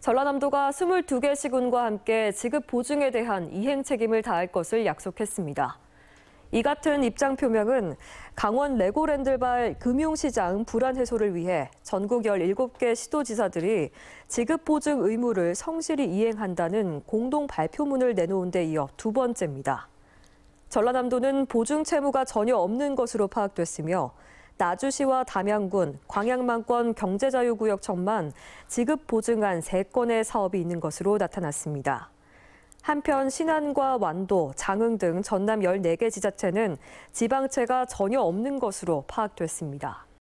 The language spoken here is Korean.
전라남도가 22개 시군과 함께 지급 보증에 대한 이행 책임을 다할 것을 약속했습니다. 이 같은 입장 표명은 강원 레고랜드발 금융시장 불안 해소를 위해 전국 17개 시도지사들이 지급보증 의무를 성실히 이행한다는 공동 발표문을 내놓은 데 이어 두 번째입니다. 전라남도는 보증 채무가 전혀 없는 것으로 파악됐으며 나주시와 담양군, 광양만권 경제자유구역청만 지급 보증한 3건의 사업이 있는 것으로 나타났습니다. 한편 신안과 완도, 장흥 등 전남 14개 지자체는 지방채가 전혀 없는 것으로 파악됐습니다.